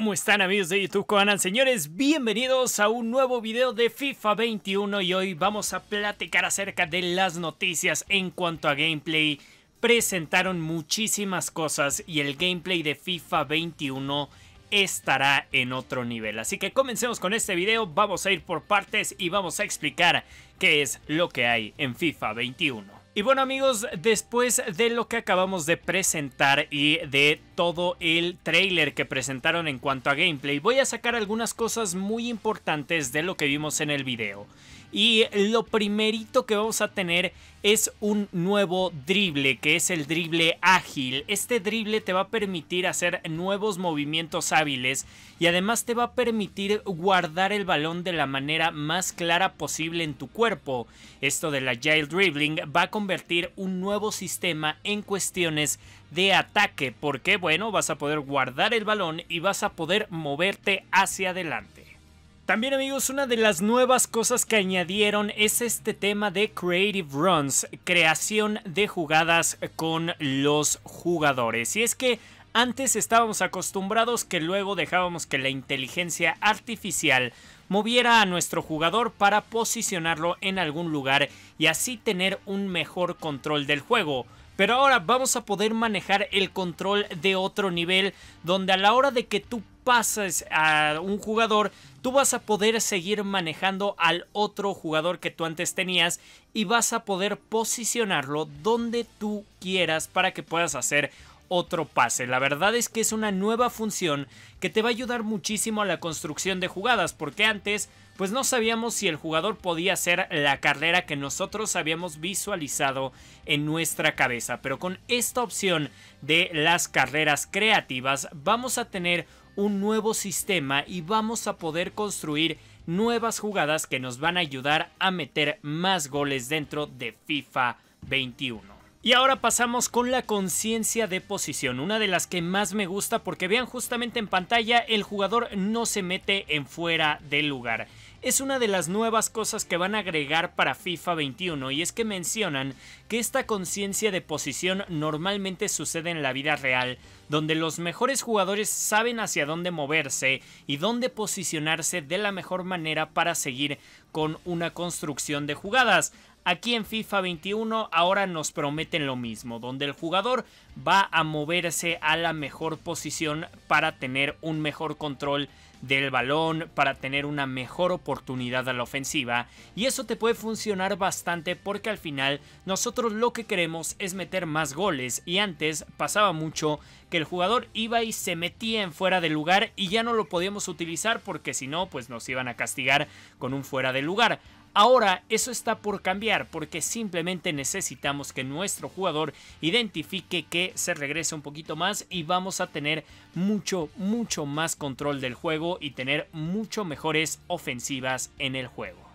¿Cómo están amigos de YouTube? ¿Cómo señores? Bienvenidos a un nuevo video de FIFA 21 y hoy vamos a platicar acerca de las noticias en cuanto a gameplay. Presentaron muchísimas cosas y el gameplay de FIFA 21 estará en otro nivel. Así que comencemos con este video, vamos a ir por partes y vamos a explicar qué es lo que hay en FIFA 21. Y bueno amigos, después de lo que acabamos de presentar y de todo el trailer que presentaron en cuanto a gameplay, voy a sacar algunas cosas muy importantes de lo que vimos en el video. Y lo primerito que vamos a tener es un nuevo drible, que es el drible ágil. Este drible te va a permitir hacer nuevos movimientos hábiles y además te va a permitir guardar el balón de la manera más clara posible en tu cuerpo. Esto de la Agile Dribbling va a convertir un nuevo sistema en cuestiones de ataque, porque bueno, vas a poder guardar el balón y vas a poder moverte hacia adelante. También amigos, una de las nuevas cosas que añadieron es este tema de Creative Runs, creación de jugadas con los jugadores. Y es que antes estábamos acostumbrados que luego dejábamos que la inteligencia artificial moviera a nuestro jugador para posicionarlo en algún lugar y así tener un mejor control del juego. Pero ahora vamos a poder manejar el control de otro nivel donde a la hora de que tú pases a un jugador, tú vas a poder seguir manejando al otro jugador que tú antes tenías y vas a poder posicionarlo donde tú quieras para que puedas hacer otro pase. La verdad es que es una nueva función que te va a ayudar muchísimo a la construcción de jugadas, porque antes pues no sabíamos si el jugador podía hacer la carrera que nosotros habíamos visualizado en nuestra cabeza, pero con esta opción de las carreras creativas vamos a tener un nuevo sistema y vamos a poder construir nuevas jugadas que nos van a ayudar a meter más goles dentro de FIFA 21. Y ahora pasamos con la conciencia de posición, una de las que más me gusta porque vean justamente en pantalla el jugador no se mete en fuera del lugar es una de las nuevas cosas que van a agregar para FIFA 21 y es que mencionan que esta conciencia de posición normalmente sucede en la vida real, donde los mejores jugadores saben hacia dónde moverse y dónde posicionarse de la mejor manera para seguir con una construcción de jugadas. Aquí en FIFA 21 ahora nos prometen lo mismo, donde el jugador va a moverse a la mejor posición para tener un mejor control del balón, para tener una mejor oportunidad a la ofensiva. Y eso te puede funcionar bastante porque al final nosotros lo que queremos es meter más goles. Y antes pasaba mucho que el jugador iba y se metía en fuera de lugar y ya no lo podíamos utilizar porque si no, pues nos iban a castigar con un fuera de lugar. Ahora eso está por cambiar porque simplemente necesitamos que nuestro jugador identifique que se regrese un poquito más y vamos a tener mucho, mucho más control del juego y tener mucho mejores ofensivas en el juego.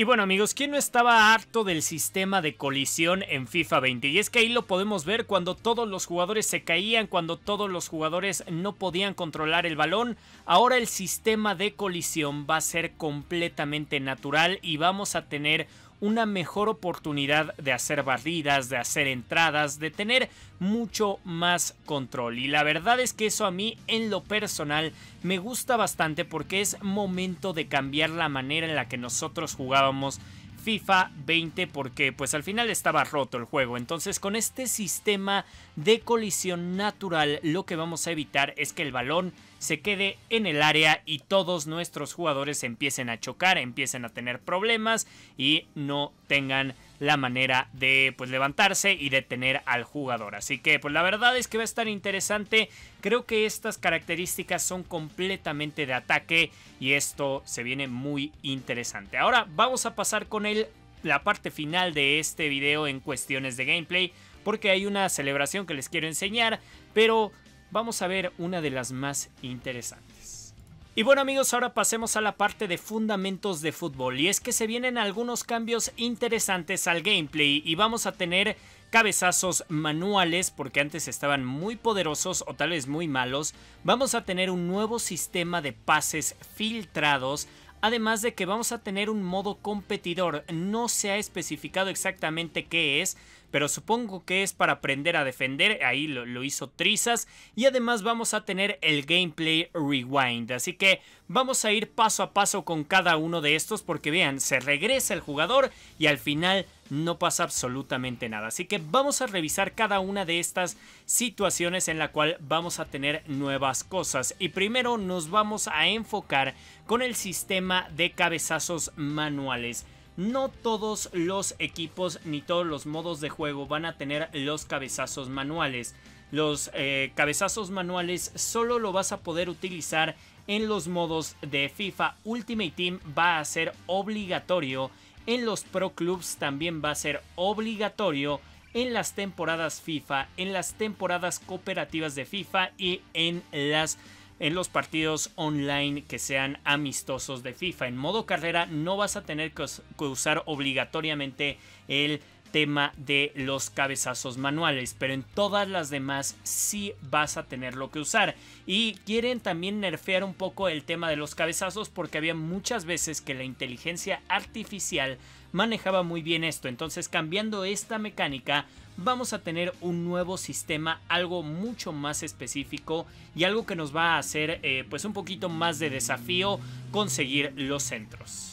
Y bueno amigos, ¿quién no estaba harto del sistema de colisión en FIFA 20? Y es que ahí lo podemos ver cuando todos los jugadores se caían, cuando todos los jugadores no podían controlar el balón. Ahora el sistema de colisión va a ser completamente natural y vamos a tener una mejor oportunidad de hacer barridas, de hacer entradas, de tener mucho más control. Y la verdad es que eso a mí en lo personal me gusta bastante porque es momento de cambiar la manera en la que nosotros jugábamos FIFA 20 porque pues al final estaba roto el juego. Entonces con este sistema de colisión natural lo que vamos a evitar es que el balón se quede en el área y todos nuestros jugadores empiecen a chocar, empiecen a tener problemas y no tengan la manera de pues levantarse y detener al jugador. Así que pues la verdad es que va a estar interesante. Creo que estas características son completamente de ataque y esto se viene muy interesante. Ahora vamos a pasar con el, la parte final de este video en cuestiones de gameplay porque hay una celebración que les quiero enseñar, pero vamos a ver una de las más interesantes. Y bueno amigos, ahora pasemos a la parte de fundamentos de fútbol y es que se vienen algunos cambios interesantes al gameplay y vamos a tener cabezazos manuales porque antes estaban muy poderosos o tal vez muy malos. Vamos a tener un nuevo sistema de pases filtrados Además de que vamos a tener un modo competidor, no se ha especificado exactamente qué es, pero supongo que es para aprender a defender, ahí lo, lo hizo Trizas, y además vamos a tener el gameplay rewind, así que vamos a ir paso a paso con cada uno de estos, porque vean, se regresa el jugador y al final no pasa absolutamente nada. Así que vamos a revisar cada una de estas situaciones en la cual vamos a tener nuevas cosas. Y primero nos vamos a enfocar con el sistema de cabezazos manuales no todos los equipos ni todos los modos de juego van a tener los cabezazos manuales. Los eh, cabezazos manuales solo lo vas a poder utilizar en los modos de FIFA. Ultimate Team va a ser obligatorio. En los Pro Clubs también va a ser obligatorio. En las temporadas FIFA, en las temporadas cooperativas de FIFA y en las en los partidos online que sean amistosos de FIFA. En modo carrera no vas a tener que, usar obligatoriamente el tema de los cabezazos manuales, pero en todas las demás sí vas a tenerlo que usar. Y quieren también nerfear un poco el tema de los cabezazos porque había muchas veces que la inteligencia artificial manejaba muy bien esto. Entonces cambiando esta mecánica vamos a tener un nuevo sistema, algo mucho más específico y algo que nos va a hacer eh, pues un poquito más de desafío conseguir los centros.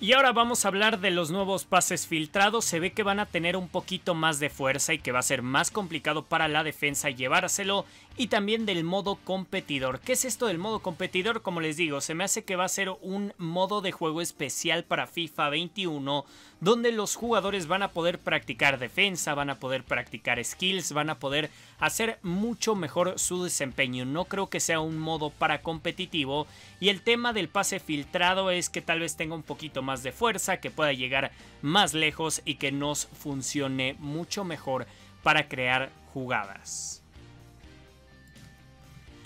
Y ahora vamos a hablar de los nuevos pases filtrados. Se ve que van a tener un poquito más de fuerza y que va a ser más complicado para la defensa llevárselo. Y también del modo competidor. ¿Qué es esto del modo competidor? Como les digo, se me hace que va a ser un modo de juego especial para FIFA 21 donde los jugadores van a poder practicar defensa, van a poder practicar skills, van a poder hacer mucho mejor su desempeño. No creo que sea un modo para competitivo y el tema del pase filtrado es que tal vez tenga un poquito más de fuerza, que pueda llegar más lejos y que nos funcione mucho mejor para crear jugadas.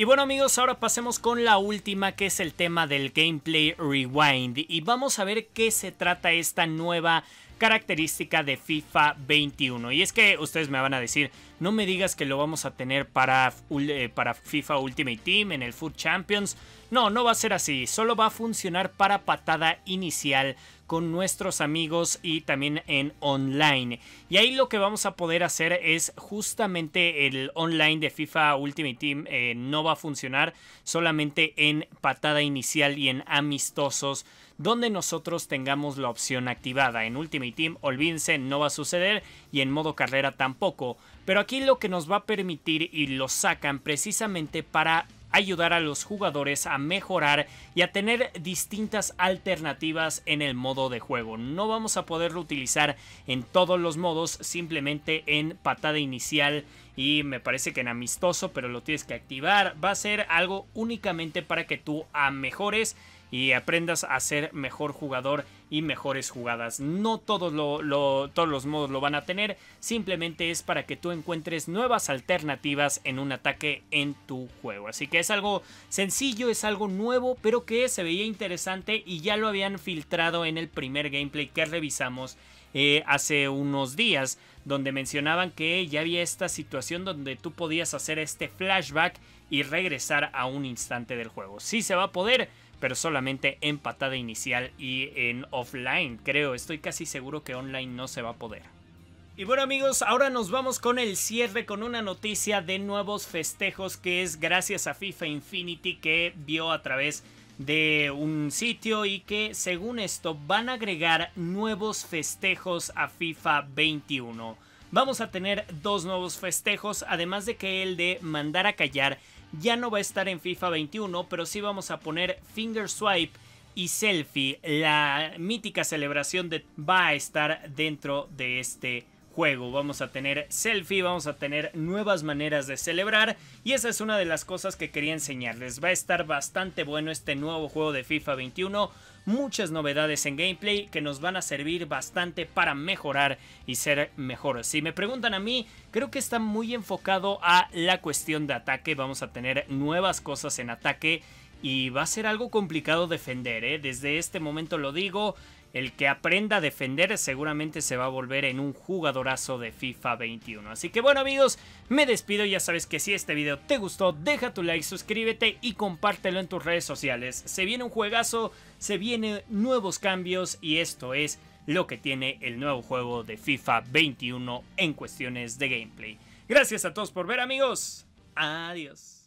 Y bueno amigos, ahora pasemos con la última que es el tema del gameplay rewind y vamos a ver qué se trata esta nueva característica de FIFA 21. Y es que ustedes me van a decir, no me digas que lo vamos a tener para, eh, para FIFA Ultimate Team, en el Food Champions. No, no va a ser así, solo va a funcionar para patada inicial con nuestros amigos y también en online. Y ahí lo que vamos a poder hacer es justamente el online de FIFA Ultimate Team eh, no va a funcionar solamente en patada inicial y en amistosos donde nosotros tengamos la opción activada. En Ultimate Team, olvídense, no va a suceder y en modo carrera tampoco. Pero aquí lo que nos va a permitir y lo sacan precisamente para ayudar a los jugadores a mejorar y a tener distintas alternativas en el modo de juego. No vamos a poderlo utilizar en todos los modos, simplemente en patada inicial y me parece que en amistoso, pero lo tienes que activar. Va a ser algo únicamente para que tú a mejores y aprendas a ser mejor jugador y mejores jugadas. No todos, lo, todos los modos lo van a tener, simplemente es para que tú encuentres nuevas alternativas en un ataque en tu juego. Así que es algo sencillo, es algo nuevo, pero que se veía interesante y ya lo habían filtrado en el primer gameplay que revisamos eh, hace unos días, donde mencionaban que ya había esta situación donde tú podías hacer este flashback y regresar a un instante del juego. Sí se va a poder, pero solamente en patada inicial y en offline, creo. Estoy casi seguro que online no se va a poder. Y bueno amigos, ahora nos vamos con el cierre con una noticia de nuevos festejos que es gracias a FIFA Infinity que vio a través de un sitio y que según esto van a agregar nuevos festejos a FIFA 21. Vamos a tener dos nuevos festejos, además de que el de mandar a callar ya no va a estar en FIFA 21, pero sí vamos a poner finger swipe y selfie. La mítica celebración de va a estar dentro de este juego. Vamos a tener selfie, vamos a tener nuevas maneras de celebrar y esa es una de las cosas que quería enseñarles. Va a estar bastante bueno este nuevo juego de FIFA 21 muchas novedades en gameplay que nos van a servir bastante para mejorar y ser mejores. Si me preguntan a mí, creo que está muy enfocado a la cuestión de ataque. Vamos a tener nuevas cosas en ataque y va a ser algo complicado defender, ¿eh? desde este momento lo digo el que aprenda a defender seguramente se va a volver en un jugadorazo de FIFA 21. Así que bueno amigos, me despido, ya sabes que si este video te gustó, deja tu like, suscríbete y compártelo en tus redes sociales. Se viene un juegazo, se vienen nuevos cambios y esto es lo que tiene el nuevo juego de FIFA 21 en cuestiones de gameplay. Gracias a todos por ver amigos, adiós.